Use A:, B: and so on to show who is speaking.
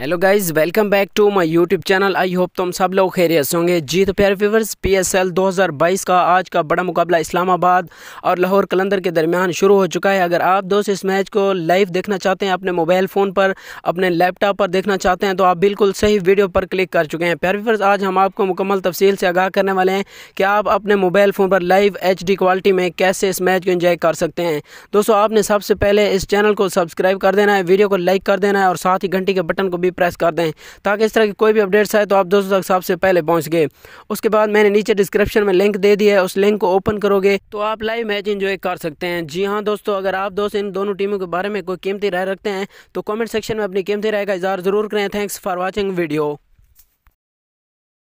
A: hello guys welcome back to my YouTube channel I hope तुम सब लोग खैरियत होंगे जी तो प्यारे व्यूवर्स पीएसएल 2022 का आज का बड़ा मुकाबला इस्लामाबाद और लाहौर कलंदर के दरमियान शुरू हो चुका है अगर आप दोस्त इस मैच को लाइव देखना चाहते हैं अपने मोबाइल फ़ोन पर अपने लैपटॉप पर देखना चाहते हैं तो आप बिल्कुल सही वीडियो पर क्लिक कर चुके हैं प्यारे व्यूवर्स आज हम आपको मुकम्मल तफसील से आगाह करने वाले हैं कि आप अपने मोबाइल फ़ोन पर लाइव एच क्वालिटी में कैसे इस मैच को इन्जॉय कर सकते हैं दोस्तों आपने सबसे पहले इस चैनल को सब्सक्राइब कर देना है वीडियो को लाइक कर देना है और साथ ही घंटी के बटन को भी प्रेस कर दें ताकि इस तरह की कोई भी अपडेट्स आए तो आप दोस्तों तक सबसे पहले पहुँच गए उसके बाद मैंने नीचे डिस्क्रिप्शन में लिंक दे दिया है उस लिंक को ओपन करोगे तो आप लाइव मैच इन्जॉय कर सकते हैं जी हाँ दोस्तों अगर आप दोस्त इन दोनों टीमों के बारे में कोई कीमती राय रखते हैं तो कॉमेंट सेक्शन में अपनी कीमती राय का इजहार ज़रूर करें थैंक्स फॉर वॉचिंग वीडियो